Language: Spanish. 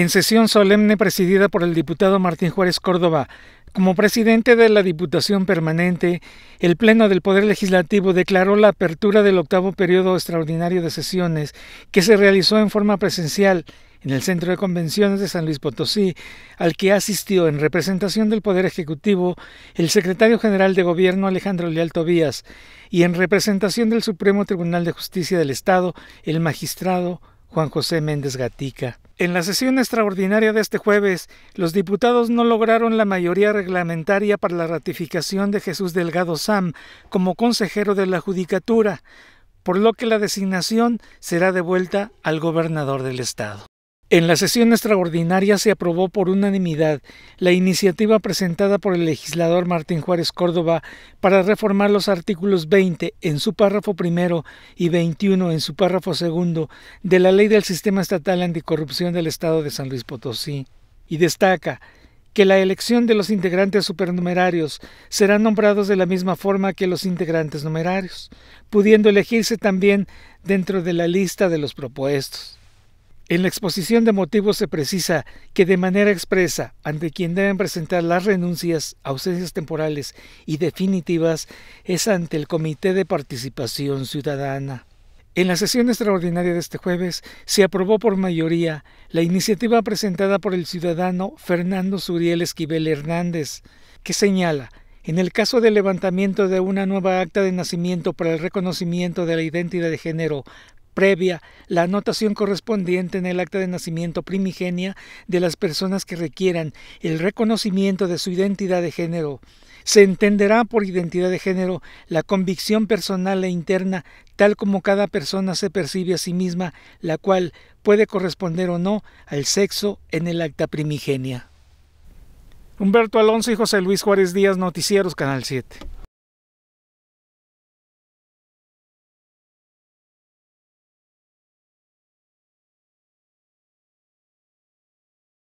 en sesión solemne presidida por el diputado Martín Juárez Córdoba. Como presidente de la Diputación Permanente, el Pleno del Poder Legislativo declaró la apertura del octavo periodo extraordinario de sesiones que se realizó en forma presencial en el Centro de Convenciones de San Luis Potosí, al que asistió en representación del Poder Ejecutivo el secretario general de Gobierno Alejandro Leal Tobías y en representación del Supremo Tribunal de Justicia del Estado el magistrado Juan José Méndez Gatica. En la sesión extraordinaria de este jueves, los diputados no lograron la mayoría reglamentaria para la ratificación de Jesús Delgado Sam como consejero de la Judicatura, por lo que la designación será devuelta al gobernador del estado. En la sesión extraordinaria se aprobó por unanimidad la iniciativa presentada por el legislador Martín Juárez Córdoba para reformar los artículos 20 en su párrafo primero y 21 en su párrafo segundo de la Ley del Sistema Estatal Anticorrupción del Estado de San Luis Potosí y destaca que la elección de los integrantes supernumerarios serán nombrados de la misma forma que los integrantes numerarios, pudiendo elegirse también dentro de la lista de los propuestos. En la exposición de motivos se precisa que de manera expresa, ante quien deben presentar las renuncias, ausencias temporales y definitivas, es ante el Comité de Participación Ciudadana. En la sesión extraordinaria de este jueves se aprobó por mayoría la iniciativa presentada por el ciudadano Fernando Suriel Esquivel Hernández, que señala en el caso del levantamiento de una nueva acta de nacimiento para el reconocimiento de la identidad de género previa la anotación correspondiente en el acta de nacimiento primigenia de las personas que requieran el reconocimiento de su identidad de género. Se entenderá por identidad de género la convicción personal e interna tal como cada persona se percibe a sí misma, la cual puede corresponder o no al sexo en el acta primigenia. Humberto Alonso y José Luis Juárez Díaz, Noticieros, Canal 7.